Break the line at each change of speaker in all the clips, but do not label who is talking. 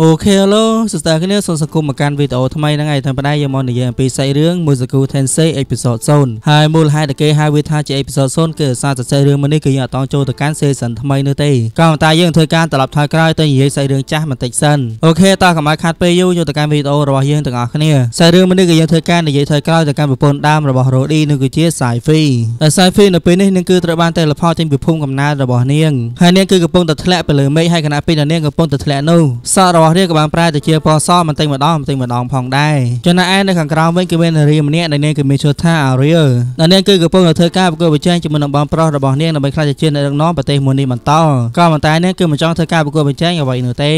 អូខេឡូសួស្តីគ្នាសូមសង្គមមកកាន់វីដេអូថ្មីហ្នឹងហើយតាមបណ្ដាយើងមកនិយាយអំពីសាច់រឿង Mushoku Tensei Episode 0ហើយមូលហេតុដែលគេហៅវាថាជា Episode 0គឺអាសាសរសេររឿងមួយនេះគឺយើងអត់តង់ចូលទៅកាន់ Season ថ្មីនោះទេក៏ប៉ុន្តែយើងធ្វើការត្រឡប់ថយក្រោយទៅនិយាយសាច់រឿងចាស់បន្តិចសិនអូខេតោះកុំឲ្យខាត់ពេលយូរយកទៅកាន់វីដេអូរបស់យើងទាំងអស់គ្នាសាច់រឿងមួយនេះគឺយើងធ្វើការនិយាយថយក្រោយទៅកាន់ប្រពន្ធដើមរបស់ Rodi នោះគឺជា Saifi ហើយ Saifi នៅពេលនេះនាងគឺត្រូវបានតែលផលចេញពីភូមិកំណើតរបស់នាងហើយនាងគឺកំពុងតែធ្លាក់ទៅលើមេឃហើយគណៈពេលដែលនាងកំពុងតែធ្លាក់នោះសារស់រាជក៏បានប្រែទៅជាពណ៌សបន្តិចម្ដងបន្តិចម្ដងផងដែរចំណែកឯនៅខាងក្រោមវិញគឺមាននារីម្នាក់ដែលនាងគឺមានឈ្មោះថាអារៀលដែលនាងគឺកំពុងតែធ្វើការប្រកួតប្រជែងជាមួយនឹងបងប្រុសរបស់នាងដើម្បីក្លាយជាអ្នកដឹកនាំប្រទេសមួយនេះបន្តក៏ប៉ុន្តែនាងគឺមិនចង់ធ្វើការប្រកួតប្រជែងអ្វីនោះទេ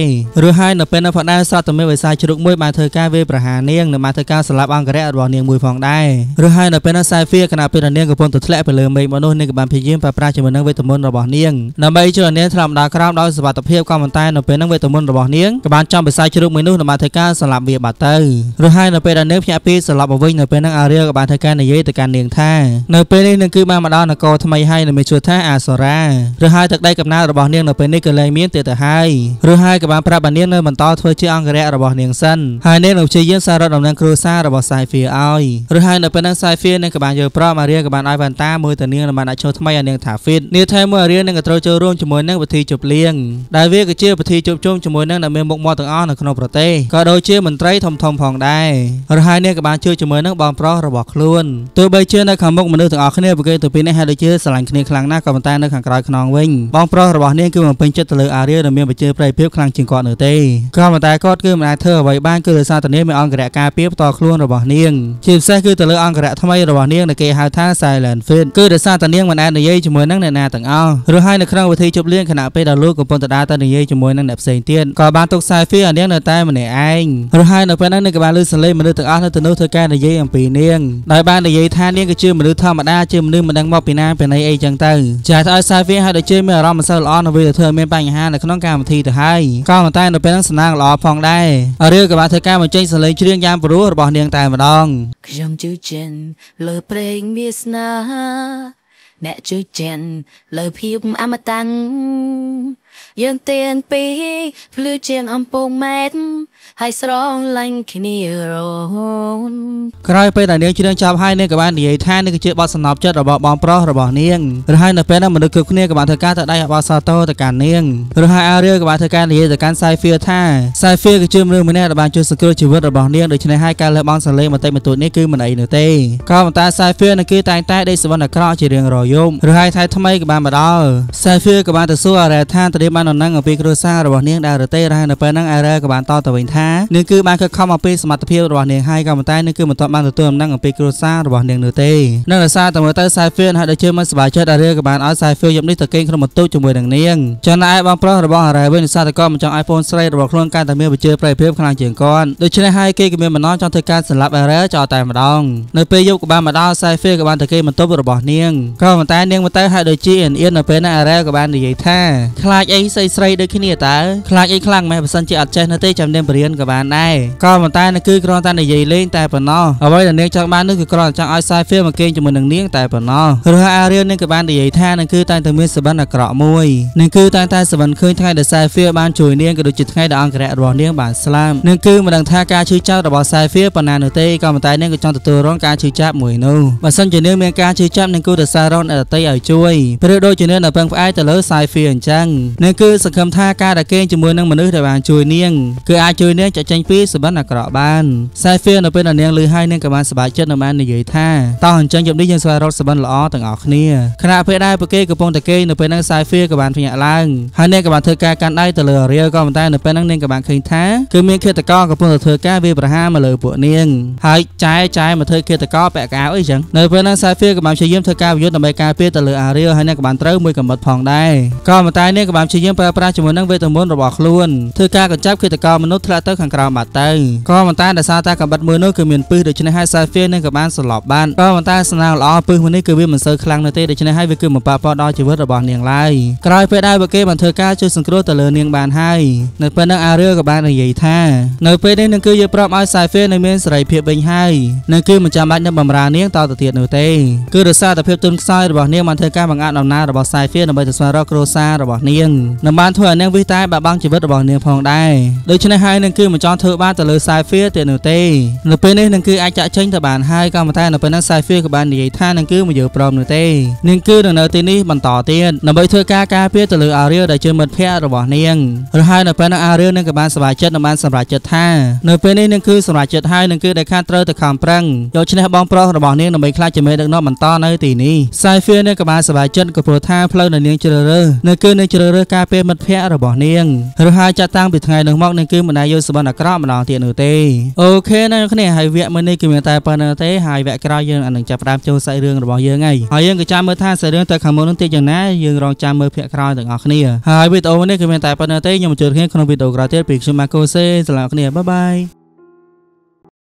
ឬហើយនៅពេលនៅផងដែរស្រាប់តែមានវិស័យជ្រុកមួយបានធ្វើការវាយប្រហារនាងនៅបានធ្វើការសម្លាប់អង្គរៈរបស់នាងមួយផងដែរឬហើយនៅពេលនៅសាយហ្វៀគណៈពេលនាងកំពុងទៅធ្លាក់ទៅលើមេឃមកនោះនាងក៏បានព្យាយាមប្រើប្រាស់ជាមួយនឹងវេទមន្តរបស់នាងដើម្បីជួយឲ្យនាងឆ្លងដល់ក្រោមដោយសុវត្ថិភាពក៏ប៉ុន្តែនៅពេលនឹងវេទមន្តរបស់នាងក៏បានបានចំវិស័យជ្រូកមួយនោះដើម្បីធ្វើការសម្លាប់វាបាត់ទៅរួចហើយនៅពេលដែលនាងភ្ញាក់ពីសម្លាប់មកវិញនៅពេលហ្នឹងអារ្យក៏បានធ្វើការនិយាយទៅកាន់នាងថានៅពេលនេះនាងគឺបានមកដល់នគរថ្មីហើយនៅមានឈ្មោះថាអាសរារួចហើយទឹកដីកំណើតរបស់នាងនៅពេលនេះក៏លែងមានទៀតទៅហើយរួចហើយក៏បានប្រាប់បាននាងនៅបន្តធ្វើជាអង្គរៈរបស់នាងសិនហើយនាងនៅព្យាយាមសាររដំណឹងគ្រួសាររបស់សាយហ្វៀឲ្យរួចហើយនៅពេលហ្នឹងសាយហ្វៀនាងក៏បានយល់ព្រមអារ្យក៏បានឲ្យវ៉ាន់តាមួយទៅនាងនៅបានដាក់ឈ្មោះថ្មីឲ្យនាងថាហ្វីតនាងថែមមួយអារ្យនាងក៏ត្រូវចូលរួមជាមួយនឹងពិធីជប់លៀងដែលវាក៏ជាពិធីជប់ជុំជាមួយនឹងដែលមានមុខមាត់ទាំងអស់នៅក្នុងប្រទេសក៏ដូចជាមន្ត្រីធំធំផងដែររហើយនេះក៏បានជួយជាមួយនឹងបងប្រុសរបស់ខ្លួនទោះបីជានៅខាងមុខមនុស្សទាំងអស់គ្នាប្រគេទៅពីនេះហើយដូចជាស្រឡាញ់គ្នាខ្លាំងណាស់ក៏ប៉ុន្តែនៅខាង ក្រោយខ្នងវិញបងប្រុសរបស់នាងគឺមិនពេញចិត្តទៅលើអារីដែលមានប្រជាប្រិយភាពខ្លាំងជាងគាត់នៅទេក៏ប៉ុន្តែគាត់គឺមិនអាចធ្វើអ្វីបានគឺដោយសារតែនាងមានអង្គរៈការពារផ្ទាល់ខ្លួនរបស់នាងជាពិសេសគឺទៅលើអង្គរៈថ្មីរបស់នាងដែលគេហៅថា Silent Fit គឺដោយសារតែនាងមិនអាចនិយាយជាមួយនឹងអ្នកណាទាំងអស់ឬហើយនៅក្នុងវិធីជប់លៀងខណៈពេលដែលលោកកំពុងតដាទៅនិយាយជាមួយនឹងអ្នកផ្សេងទៀតក៏បានទុកសាយហ្វីឲ្យនាងនៅតែម្នាក់ឯងរហើយនៅពេលនោះនាងក៏បានលើសលេងមនុស្សទាំងអស់នៅទីនោះធ្វើការនិយាយអំពីនាងដោយបាននិយាយថានាងក៏ជាមនុស្សធម្មតាជាមនុស្សមិនដឹងមកពីណាពីណីអីចឹងទៅចាស់ឲ្យសាយហ្វីឲ្យដូចជាមានអារម្មណ៍មិនសូវល្អនៅពេលដែលធ្វើមានបញ្ហានៅក្នុងកម្មវិធីទៅហើយក៏ប៉ុន្តែនៅពេលនោះសំណាងល្អផងដែររឿងក៏បានធ្វើការបញ្ចេញសលេងច្រៀងយ៉ាងព្រោះរបស់នាងតែម្ដងខ្ញុំជឿចិនលើព្រេងវាសនាអ្នកជឿចិនលើភាពអមតៈយើងទៀនពីភ្លឺជាងអំពងម៉ែតហើយស្រឡាញ់គ្នារហូតក្រោយពេលដែលនាងច្រៀងចប់ហើយនាងក៏បាននិយាយថានាងគឺជាបទសន្និប់ចិត្តរបស់បងប្រុសរបស់នាងរហើយនៅពេលនោះមនុស្សគ្រប់គ្នាក៏បានធ្វើការទៅដៃអបសាទរទៅកាន់នាងរហើយអារៀលក៏បានធ្វើការនិយាយទៅកាន់សាយហ្វៀថាសាយហ្វៀគឺជាមនុស្សម្នាក់ដែលបានជួយសង្គ្រោះជីវិតរបស់នាងដូច្នេះហើយការលះបង់សាលេមតិមតុនេះគឺមិនអីនោះទេក៏ប៉ុន្តែសាយហ្វៀនឹងគឺតែងតែដេកសវណ្ណអាក្រក់ជារៀងរាល់យប់រហើយថ្ងៃថ្មីក៏បានមកដល់សាយហ្វៀក៏បានទៅសួរអារ៉ែថាតស្តីបានដំណឹងអំពីគ្រួសាររបស់នាងដែលរទេរហែនៅពេលហ្នឹងអែរ៉ាក៏បានតតទៅវិញថានាងគឺបានខិតខំអំពីសមត្ថភាពរបស់នាងហើយក៏ប៉ុន្តែនាងគឺមិនទាន់បានទទួលដំណឹងអំពីគ្រួសាររបស់នាងនោះទេនៅរសារតែមើលទៅសាយហ្វៀនហើយដូចជាមិនសប្បាយចិត្តអែរ៉ាក៏បានឲ្យសាយហ្វៀនយប់នេះទៅគេងក្នុងបន្ទប់ជាមួយនឹងនាងចំណែកបងប្រុសរបស់អែរ៉ាវិញសាស្ត្រករមិនចង់ឲ្យប្អូនស្រីរបស់ខ្លួនកាន់តែមានវិជ្ជាប្រយោជន៍ខ្លាំងជាងគាត់ដូច្នេះហើយគេក៏មានបំណងចង់ធ្វើការសម្លាប់អែរ៉ាចោលតែម្ដងនៅពេលយប់ក៏បានមកដល់សាយហ្វៀនក៏បានទៅគេងបន្ទប់របស់នាងក៏ប៉ុន្តែនាងមកទៅហើយដូចជាអៀនអៀននៅពេលណាអែរ៉ាក៏បាននិយាយថាខ្លាចអីស្រីស្រីដូចគ្នាតើខ្លាចអីខ្លាំងម៉េះបើសិនជាអត់ចេះនៅទេចាំនាងបរៀនក៏បានដែរក៏ប៉ុន្តែគឺគ្រាន់តែនិយាយលេងតែប៉ុណ្ណោះអ្វីដែលនាងចង់បាននោះគឺគ្រាន់តែចង់ឲ្យសាយហ្វៀមកគេងជាមួយនឹងនាងតែប៉ុណ្ណោះរហ័សអារៀននាងក៏បាននិយាយថានឹងគឺតែងតែមានសបិនអាក្រក់មួយនឹងគឺតែងតែសបិនឃើញថ្ងៃដែលសាយហ្វៀបានជួយនាងក៏ដូចជាថ្ងៃដែលអង្គរៈរបស់នាងបានស្លាប់នឹងគឺមិនដឹងថាការឈឺចាប់របស់សាយហ្វៀប៉ុណ្ណានោះទេក៏ប៉ុន្តែនាងក៏ចង់ទទួលរងការឈឺចាប់មួយនោះបើសិនជានាងមានការឈឺចាប់នឹងគឺទៅសាររនអតីឲ្យជួយព្រោះដូចជានាងនៅពឹងផ្អែកទៅលើសាយហ្វៀអញ្ចឹងនឹងគឺសង្ឃឹមថាការដែលគេងជាមួយនឹងមនុស្សដែលបានជួយនាងគឺអាចជួយនាងចាចេញពីសម្បត្តិអាក្រក់បានសាយហ្វៀនៅពេលដែលនាងឮហើយនាងក៏បានសប្បាយចិត្តនៅបាននិយាយថាតោះអញ្ចឹងយប់នេះយើងស្វែងរកសម្បត្តិល្អទាំងអស់គ្នាខណៈពេលដែលពួកគេកំពុងតែគេងនៅពេលហ្នឹងសាយហ្វៀក៏បានភ្ញាក់ឡើងហើយនាងក៏បានធ្វើការកាន់ដៃទៅលើរាវក៏ប៉ុន្តែនៅពេលហ្នឹងនាងក៏បានឃើញថាគឺមានឃាតករកំពុងតែធ្វើការវាយប្រហារមកលើពួកនាង ហើយចែចែមកធ្វើឃាតករពាក់កៅអីចឹងនៅពេលហ្នឹងសាយហ្វៀក៏បានព្យាយាមធ្វើការវិយុទ្ធដើម្បីការពារទៅលើអារាវហើយនាងក៏បានត្រូវមួយកម្រិតផងដែរក៏ប៉ុន្តែនាងក៏បានជាយើងប្រើប្រាស់ជាមួយនឹងវេទមន្តរបស់ខ្លួនធ្វើការកញ្ចាប់គិតកោមនុស្សធ្លាក់ទៅខាងក្រោមបាត់ទៅក៏ប៉ុន្តែដោយសារតែកបិតមួយនោះគឺមានពឹសដូច្នេះហើយសាហ្វៀនឹងក៏បានសន្លប់បានក៏ប៉ុន្តែស្នាល្អពឹសមួយនេះគឺវាមិនសូវខ្លាំងនោះទេដូច្នេះហើយវាគឺមិនប៉ះពាល់ដល់ជីវិតរបស់នាងឡើយក្រោយពេលដែលពួកគេបានធ្វើការជួយសង្គ្រោះទៅលើនាងបានហើយនៅពេលនោះអារឿក៏បាននិយាយថានៅពេលនេះនឹងគឺយើងប្រាប់ឲ្យសាហ្វៀនៅមានសេរីភាពវិញហើយនឹងគឺមិនចាំបាច់នឹងបំរើនាងតទៅទៀតនោះទេគឺដោយសារតែភាពទន់ខ្សោយរបស់នាងបានធ្វើការបង្អាក់ដំណើររបស់សាហ្វៀដើម្បីទៅស្វែងរកគ្រួសាររបស់នាងនឹងបានធ្វើឲ្យនាងវិសតែបាត់បង់ជីវិតរបស់នាងផងដែរដូច្នេះហើយនាងគឺមិនចង់ធ្វើបានទៅលើ Sapphire ទៀតនោះទេនៅពេលនេះនាងគឺអាចចាក់ចេញទៅបានហើយក៏ប៉ុន្តែនៅពេលនោះ Sapphire ក៏បាននិយាយថានាងគឺមិនយល់ព្រមនោះទេនាងគឺនៅនៅទីនេះបន្តទៀតដើម្បីធ្វើការការពារទៅលើ Ariel ដែលជាមិត្តភក្តិរបស់នាងរហើយនៅពេលនោះ Ariel នាងក៏បានសប្បាយចិត្តនិងបានសម្រេចចិត្តថានៅពេលនេះនាងគឺសម្រេចចិត្តហើយនាងគឺដែលខានត្រូវទៅខំប្រឹងយកឈ្នះបងប្រុសរបស់នាងដើម្បីខ្លាចជាមេដឹកនាំបន្តនៅទីនេះ Sapphire នាងក៏បានសប្បាយចិត្តក៏ព្រោះថាផ្លូវដែលនាងជ្រើសរើសនៅគឺនាងជ្រើសរើសការពារមិត្តភ័ក្តិរបស់នាងឬហើយចាត់តាំងពីថ្ងៃនោះមកនាងគឺមិនដែលយល់សប្បានអាក្រក់ម្ដងទៀតនោះទេអូខេអ្នកនរគ្នាហើយវគ្គមួយនេះគឺមានតែប៉ុណ្្នឹងទេហើយវគ្គក្រោយយើងនឹងចាប់ផ្ដើមចូលសាច់រឿងរបស់យើងហើយហើយយើងក៏ចាំមើលថាសាច់រឿងទៅខាងមុខនឹងទៀតយ៉ាងណាយើងរងចាំមើលភាគក្រោយទាំងអស់គ្នាហើយវីដេអូនេះគឺមានតែប៉ុណ្្នឹងទេខ្ញុំជួបគ្នាក្នុងវីដេអូក្រោយទៀតពីខ្ញុំម៉ាកូសេសម្រាប់គ្នាបាយបាយ